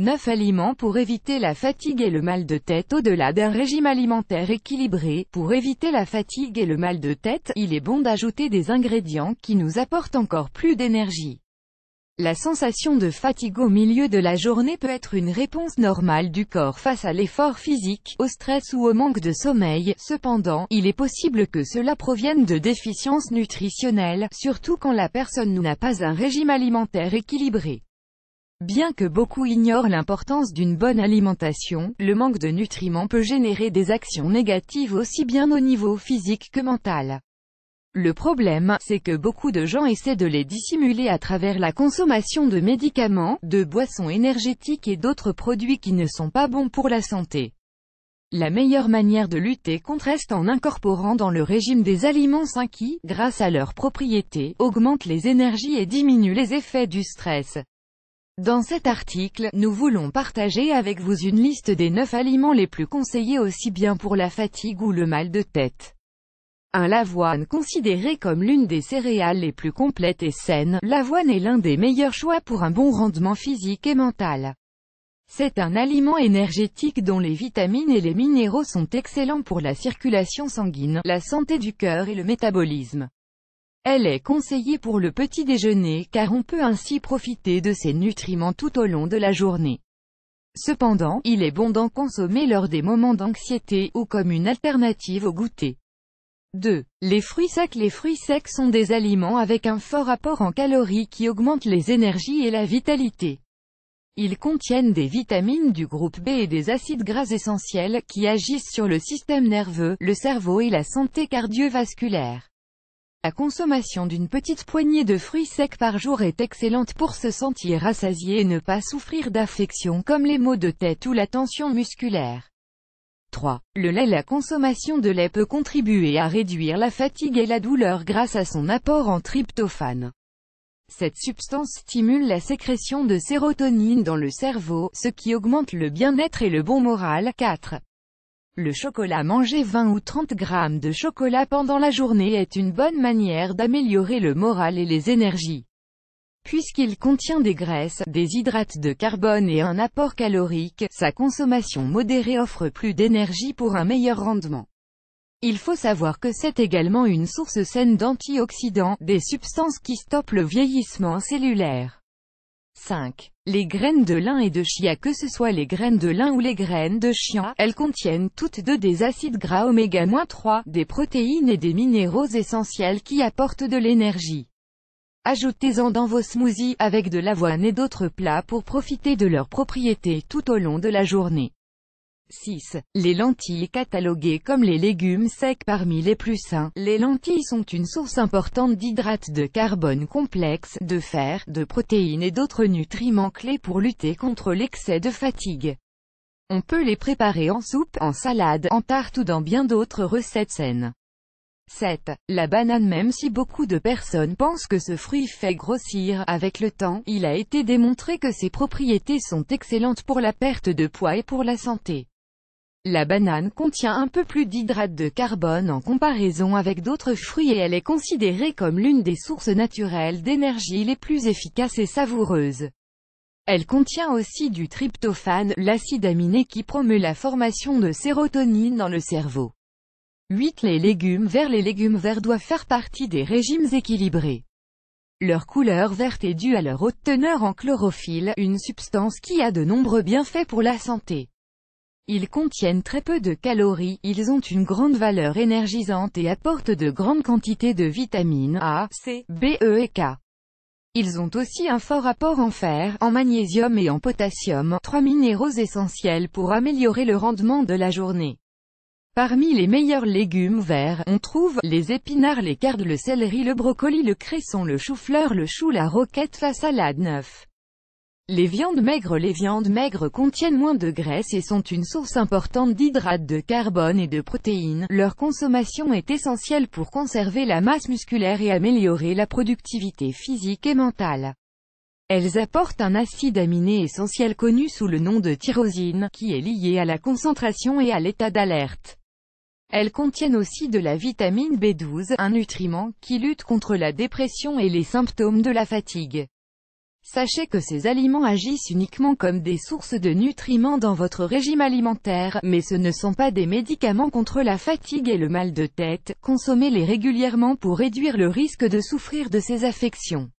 9 aliments pour éviter la fatigue et le mal de tête Au-delà d'un régime alimentaire équilibré, pour éviter la fatigue et le mal de tête, il est bon d'ajouter des ingrédients qui nous apportent encore plus d'énergie. La sensation de fatigue au milieu de la journée peut être une réponse normale du corps face à l'effort physique, au stress ou au manque de sommeil, cependant, il est possible que cela provienne de déficiences nutritionnelles, surtout quand la personne n'a pas un régime alimentaire équilibré. Bien que beaucoup ignorent l'importance d'une bonne alimentation, le manque de nutriments peut générer des actions négatives aussi bien au niveau physique que mental. Le problème, c'est que beaucoup de gens essaient de les dissimuler à travers la consommation de médicaments, de boissons énergétiques et d'autres produits qui ne sont pas bons pour la santé. La meilleure manière de lutter contre est en incorporant dans le régime des aliments sains qui, grâce à leurs propriétés, augmentent les énergies et diminuent les effets du stress. Dans cet article, nous voulons partager avec vous une liste des 9 aliments les plus conseillés aussi bien pour la fatigue ou le mal de tête. Un L'avoine Considéré comme l'une des céréales les plus complètes et saines, l'avoine est l'un des meilleurs choix pour un bon rendement physique et mental. C'est un aliment énergétique dont les vitamines et les minéraux sont excellents pour la circulation sanguine, la santé du cœur et le métabolisme. Elle est conseillée pour le petit déjeuner car on peut ainsi profiter de ses nutriments tout au long de la journée. Cependant, il est bon d'en consommer lors des moments d'anxiété ou comme une alternative au goûter. 2. Les fruits secs Les fruits secs sont des aliments avec un fort apport en calories qui augmentent les énergies et la vitalité. Ils contiennent des vitamines du groupe B et des acides gras essentiels, qui agissent sur le système nerveux, le cerveau et la santé cardiovasculaire. La consommation d'une petite poignée de fruits secs par jour est excellente pour se sentir rassasié et ne pas souffrir d'affections comme les maux de tête ou la tension musculaire. 3. Le lait La consommation de lait peut contribuer à réduire la fatigue et la douleur grâce à son apport en tryptophane. Cette substance stimule la sécrétion de sérotonine dans le cerveau, ce qui augmente le bien-être et le bon moral. 4. Le chocolat Manger 20 ou 30 grammes de chocolat pendant la journée est une bonne manière d'améliorer le moral et les énergies. Puisqu'il contient des graisses, des hydrates de carbone et un apport calorique, sa consommation modérée offre plus d'énergie pour un meilleur rendement. Il faut savoir que c'est également une source saine d'antioxydants, des substances qui stoppent le vieillissement cellulaire. 5. Les graines de lin et de chia Que ce soit les graines de lin ou les graines de chia, elles contiennent toutes deux des acides gras oméga-3, des protéines et des minéraux essentiels qui apportent de l'énergie. Ajoutez-en dans vos smoothies, avec de l'avoine et d'autres plats pour profiter de leurs propriétés tout au long de la journée. 6. Les lentilles cataloguées comme les légumes secs parmi les plus sains. Les lentilles sont une source importante d'hydrates de carbone complexe, de fer, de protéines et d'autres nutriments clés pour lutter contre l'excès de fatigue. On peut les préparer en soupe, en salade, en tarte ou dans bien d'autres recettes saines. 7. La banane Même si beaucoup de personnes pensent que ce fruit fait grossir, avec le temps, il a été démontré que ses propriétés sont excellentes pour la perte de poids et pour la santé. La banane contient un peu plus d'hydrate de carbone en comparaison avec d'autres fruits et elle est considérée comme l'une des sources naturelles d'énergie les plus efficaces et savoureuses. Elle contient aussi du tryptophane, l'acide aminé qui promeut la formation de sérotonine dans le cerveau. 8. Les légumes verts Les légumes verts doivent faire partie des régimes équilibrés. Leur couleur verte est due à leur haute teneur en chlorophylle, une substance qui a de nombreux bienfaits pour la santé. Ils contiennent très peu de calories, ils ont une grande valeur énergisante et apportent de grandes quantités de vitamines A, C, B, E et K. Ils ont aussi un fort apport en fer, en magnésium et en potassium, trois minéraux essentiels pour améliorer le rendement de la journée. Parmi les meilleurs légumes verts, on trouve les épinards, les cardes, le céleri, le brocoli, le cresson, le chou-fleur, le chou, la roquette, la salade neuf. Les viandes maigres Les viandes maigres contiennent moins de graisse et sont une source importante d'hydrates de carbone et de protéines. Leur consommation est essentielle pour conserver la masse musculaire et améliorer la productivité physique et mentale. Elles apportent un acide aminé essentiel connu sous le nom de tyrosine, qui est lié à la concentration et à l'état d'alerte. Elles contiennent aussi de la vitamine B12, un nutriment qui lutte contre la dépression et les symptômes de la fatigue. Sachez que ces aliments agissent uniquement comme des sources de nutriments dans votre régime alimentaire, mais ce ne sont pas des médicaments contre la fatigue et le mal de tête, consommez-les régulièrement pour réduire le risque de souffrir de ces affections.